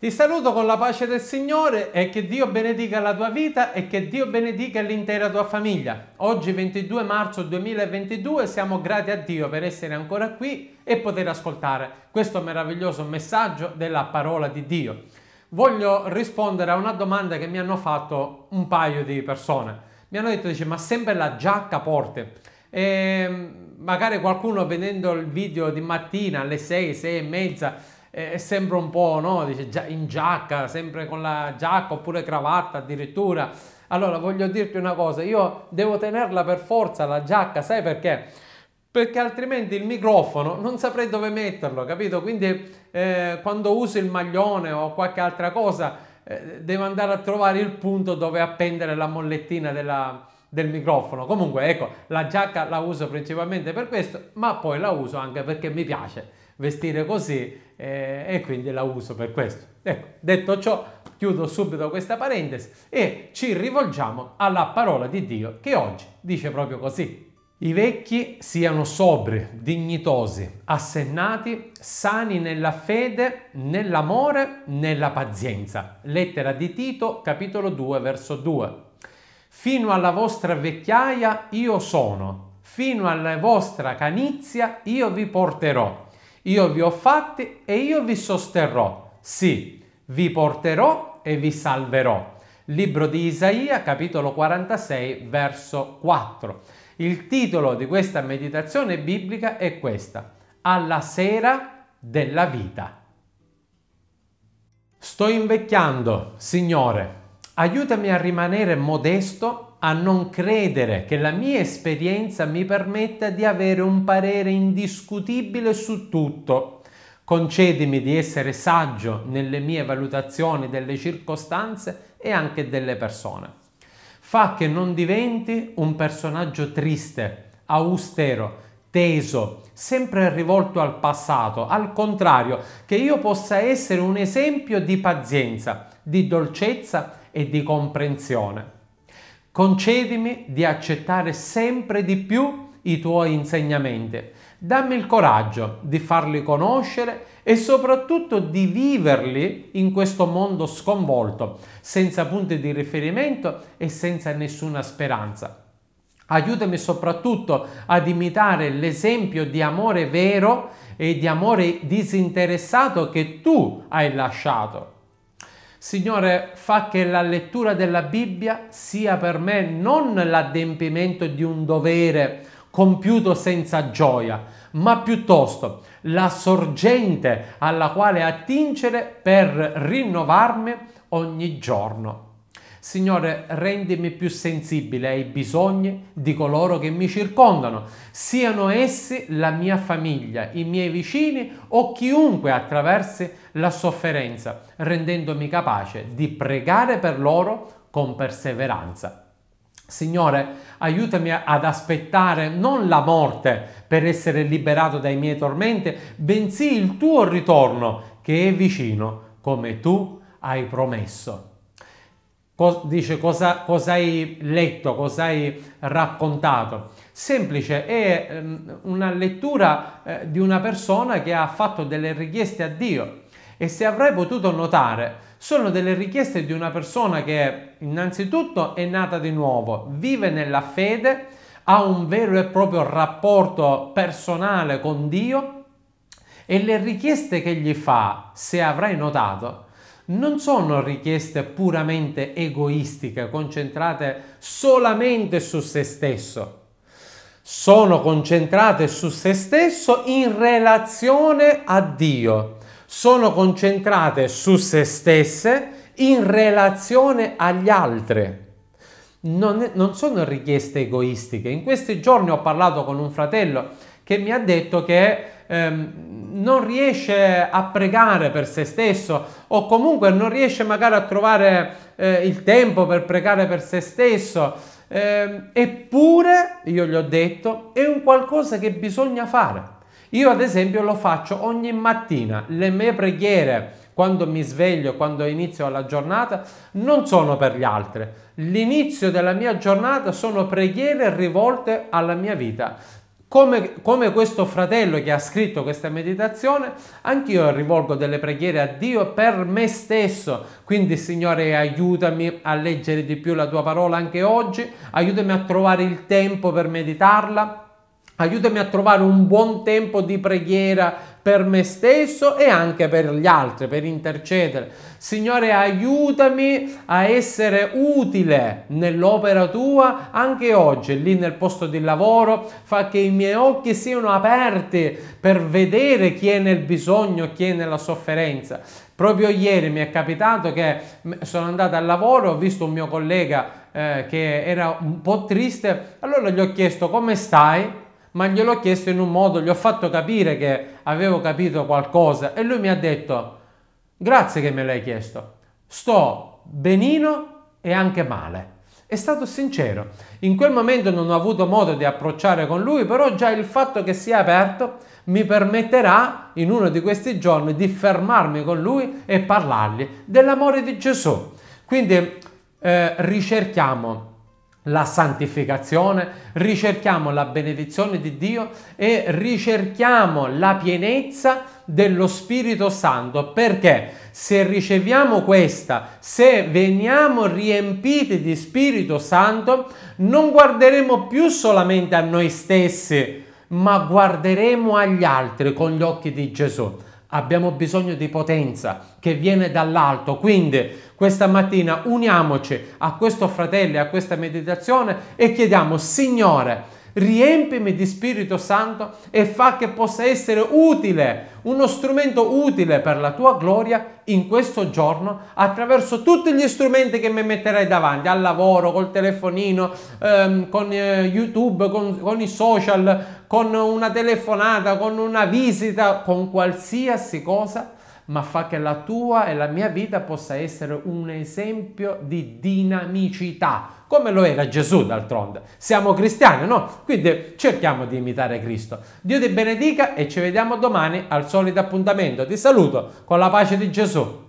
Ti saluto con la pace del Signore e che Dio benedica la tua vita e che Dio benedica l'intera tua famiglia. Oggi 22 marzo 2022 siamo grati a Dio per essere ancora qui e poter ascoltare questo meraviglioso messaggio della parola di Dio. Voglio rispondere a una domanda che mi hanno fatto un paio di persone. Mi hanno detto, dice, ma sempre la giacca porte. E magari qualcuno vedendo il video di mattina alle 6, 6 e mezza eh, sembra un po', no? Dice, in giacca, sempre con la giacca oppure cravatta addirittura. Allora voglio dirti una cosa, io devo tenerla per forza la giacca, sai perché? Perché altrimenti il microfono non saprei dove metterlo, capito? Quindi eh, quando uso il maglione o qualche altra cosa eh, devo andare a trovare il punto dove appendere la mollettina della, del microfono. Comunque, ecco, la giacca la uso principalmente per questo, ma poi la uso anche perché mi piace vestire così eh, e quindi la uso per questo. Ecco, detto ciò, chiudo subito questa parentesi e ci rivolgiamo alla parola di Dio che oggi dice proprio così. I vecchi siano sobri, dignitosi, assennati, sani nella fede, nell'amore, nella pazienza. Lettera di Tito, capitolo 2, verso 2. Fino alla vostra vecchiaia io sono, fino alla vostra canizia io vi porterò. Io vi ho fatti e io vi sosterrò. Sì, vi porterò e vi salverò. Libro di Isaia, capitolo 46, verso 4. Il titolo di questa meditazione biblica è questa, Alla sera della vita. Sto invecchiando, Signore, aiutami a rimanere modesto a non credere che la mia esperienza mi permetta di avere un parere indiscutibile su tutto. Concedimi di essere saggio nelle mie valutazioni delle circostanze e anche delle persone. Fa che non diventi un personaggio triste, austero, teso, sempre rivolto al passato, al contrario, che io possa essere un esempio di pazienza, di dolcezza e di comprensione. Concedimi di accettare sempre di più i tuoi insegnamenti. Dammi il coraggio di farli conoscere e soprattutto di viverli in questo mondo sconvolto, senza punti di riferimento e senza nessuna speranza. Aiutami soprattutto ad imitare l'esempio di amore vero e di amore disinteressato che tu hai lasciato. Signore, fa che la lettura della Bibbia sia per me non l'adempimento di un dovere compiuto senza gioia, ma piuttosto la sorgente alla quale attingere per rinnovarmi ogni giorno. Signore, rendimi più sensibile ai bisogni di coloro che mi circondano, siano essi la mia famiglia, i miei vicini o chiunque attraversi la sofferenza, rendendomi capace di pregare per loro con perseveranza. Signore, aiutami ad aspettare non la morte per essere liberato dai miei tormenti, bensì il tuo ritorno che è vicino, come tu hai promesso dice cosa, cosa, hai letto, cosa hai raccontato. Semplice, è ehm, una lettura eh, di una persona che ha fatto delle richieste a Dio. E se avrai potuto notare, sono delle richieste di una persona che innanzitutto è nata di nuovo, vive nella fede, ha un vero e proprio rapporto personale con Dio e le richieste che gli fa, se avrai notato, non sono richieste puramente egoistiche, concentrate solamente su se stesso. Sono concentrate su se stesso in relazione a Dio. Sono concentrate su se stesse in relazione agli altri. Non, non, sono richieste egoistiche. In questi giorni ho parlato con un fratello che mi ha detto che ehm, non riesce a pregare per se stesso o comunque non riesce magari a trovare eh, il tempo per pregare per se stesso. Eh, eppure, io gli ho detto, è un qualcosa che bisogna fare. Io ad esempio lo faccio ogni mattina, le mie preghiere quando mi sveglio, quando inizio la giornata, non sono per gli altri. L'inizio della mia giornata sono preghiere rivolte alla mia vita come, come, questo fratello che ha scritto questa meditazione, anch'io rivolgo delle preghiere a Dio per me stesso. Quindi, Signore, aiutami a leggere di più la tua parola anche oggi, aiutami a trovare il tempo per meditarla. Aiutami a trovare un buon tempo di preghiera per me stesso e anche per gli altri, per intercedere. Signore, aiutami a essere utile nell'opera tua anche oggi, lì nel posto di lavoro, fa che i miei occhi siano aperti per vedere chi è nel bisogno, chi è nella sofferenza. Proprio ieri mi è capitato che sono andato al lavoro, ho visto un mio collega eh, che era un po' triste, allora gli ho chiesto come stai? ma gliel'ho chiesto in un modo, gli ho fatto capire che avevo capito qualcosa e lui mi ha detto grazie che me l'hai chiesto, sto benino e anche male. È stato sincero, in quel momento non ho avuto modo di approcciare con lui, però già il fatto che sia aperto mi permetterà in uno di questi giorni di fermarmi con lui e parlargli dell'amore di Gesù. Quindi eh, ricerchiamo la santificazione, ricerchiamo la benedizione di Dio e ricerchiamo la pienezza dello Spirito Santo perché se riceviamo questa, se veniamo riempiti di Spirito Santo, non guarderemo più solamente a noi stessi, ma guarderemo agli altri con gli occhi di Gesù abbiamo bisogno di potenza che viene dall'alto. Quindi questa mattina uniamoci a questo fratello, e a questa meditazione e chiediamo, Signore, riempimi di Spirito Santo e fa che possa essere utile, uno strumento utile per la tua gloria in questo giorno attraverso tutti gli strumenti che mi metterai davanti, al lavoro, col telefonino, ehm, con eh, YouTube, con, con i social, con una telefonata, con una visita, con qualsiasi cosa, ma fa che la tua e la mia vita possa essere un esempio di dinamicità, come lo era Gesù d'altronde. Siamo cristiani, no? Quindi cerchiamo di imitare Cristo. Dio ti benedica e ci vediamo domani al solito appuntamento. Ti saluto con la pace di Gesù.